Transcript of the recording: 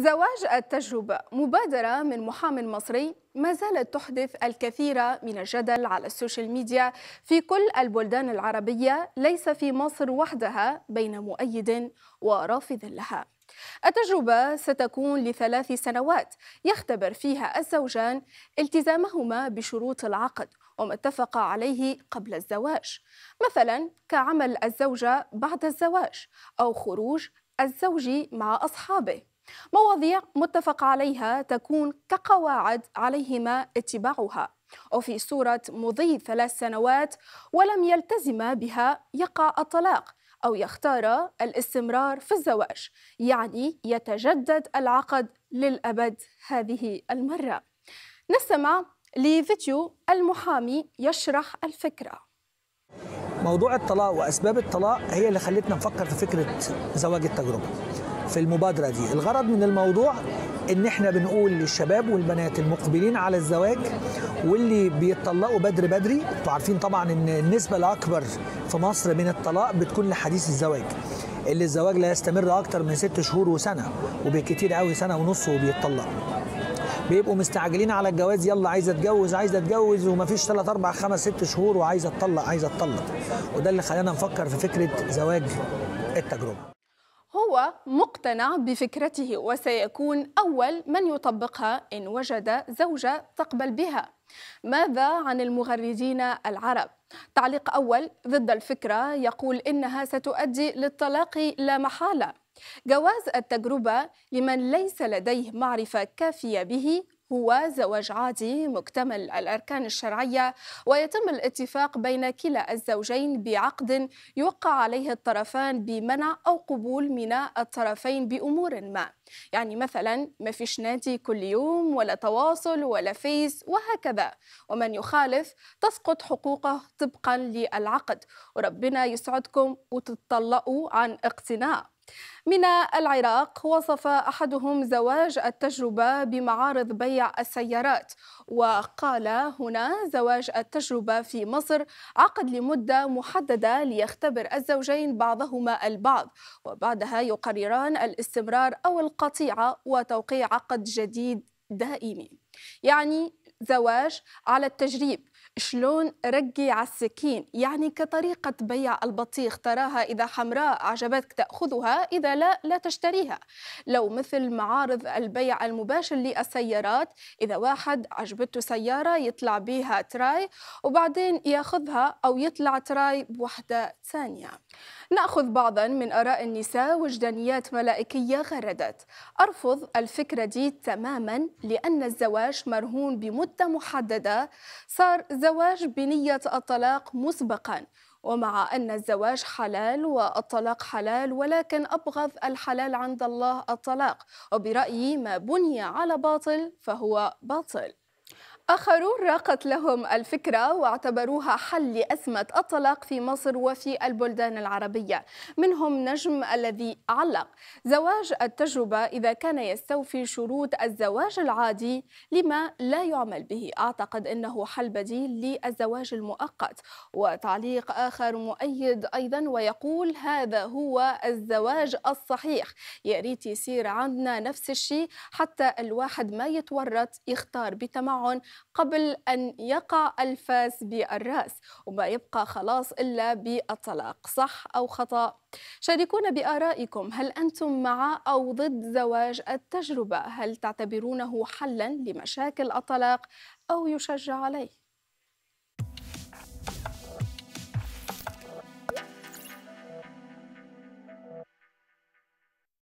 زواج التجربة مبادرة من محام مصري ما زالت تحدث الكثير من الجدل على السوشيال ميديا في كل البلدان العربية ليس في مصر وحدها بين مؤيد ورافض لها التجربة ستكون لثلاث سنوات يختبر فيها الزوجان التزامهما بشروط العقد وما اتفق عليه قبل الزواج مثلا كعمل الزوجة بعد الزواج أو خروج الزوج مع أصحابه مواضيع متفق عليها تكون كقواعد عليهما اتباعها وفي صورة مضي ثلاث سنوات ولم يلتزم بها يقع الطلاق أو يختار الاستمرار في الزواج يعني يتجدد العقد للأبد هذه المرة نستمع لفيديو المحامي يشرح الفكره موضوع الطلاق واسباب الطلاق هي اللي خلتنا نفكر في فكره زواج التجربه في المبادرة دي الغرض من الموضوع ان احنا بنقول للشباب والبنات المقبلين على الزواج واللي بيتطلقوا بدري بدري انتوا عارفين طبعا ان النسبة الاكبر في مصر من الطلاق بتكون لحديث الزواج اللي الزواج لا يستمر اكتر من ست شهور وسنة وبكتير قوي سنة ونص وبيتطلقوا بيبقوا مستعجلين على الجواز يلا عايزه اتجوز عايزه اتجوز ومفيش 3 4 5 6 شهور وعايزه اتطلق عايزه اتطلق وده اللي خلانا نفكر في فكره زواج التجربه هو مقتنع بفكرته وسيكون أول من يطبقها إن وجد زوجة تقبل بها ماذا عن المغردين العرب؟ تعليق أول ضد الفكرة يقول إنها ستؤدي للطلاق لا محالة جواز التجربة لمن ليس لديه معرفة كافية به هو زواج عادي مكتمل الأركان الشرعية ويتم الاتفاق بين كلا الزوجين بعقد يوقع عليه الطرفان بمنع أو قبول من الطرفين بأمور ما يعني مثلا ما فيش نادي كل يوم ولا تواصل ولا فيس وهكذا ومن يخالف تسقط حقوقه طبقا للعقد وربنا يسعدكم وتطلقوا عن اقتناء من العراق وصف احدهم زواج التجربه بمعارض بيع السيارات وقال هنا زواج التجربه في مصر عقد لمده محدده ليختبر الزوجين بعضهما البعض وبعدها يقرران الاستمرار او القطيعه وتوقيع عقد جديد دائم يعني زواج على التجريب شلون رقي على السكين يعني كطريقة بيع البطيخ تراها إذا حمراء عجبتك تأخذها إذا لا لا تشتريها لو مثل معارض البيع المباشر للسيارات إذا واحد عجبته سيارة يطلع بها تراي وبعدين ياخذها أو يطلع تراي بوحدة ثانية نأخذ بعضا من آراء النساء وجدانيات ملائكية غردت أرفض الفكرة دي تماما لأن الزواج مرهون بمدة محددة صار زواج الزواج بنية الطلاق مسبقا ومع أن الزواج حلال والطلاق حلال ولكن أبغض الحلال عند الله الطلاق وبرأيي ما بني على باطل فهو باطل آخرون راقت لهم الفكرة واعتبروها حل لأزمة الطلاق في مصر وفي البلدان العربية منهم نجم الذي علق زواج التجربة إذا كان يستوفي شروط الزواج العادي لما لا يعمل به أعتقد أنه حل بديل للزواج المؤقت وتعليق آخر مؤيد أيضا ويقول هذا هو الزواج الصحيح يا ريت يصير عندنا نفس الشيء حتى الواحد ما يتورط يختار بتمعن قبل أن يقع الفاس بالرأس وما يبقى خلاص إلا بالطلاق صح أو خطأ شاركونا بآرائكم هل أنتم مع أو ضد زواج التجربة هل تعتبرونه حلا لمشاكل الطلاق أو يشجع عليه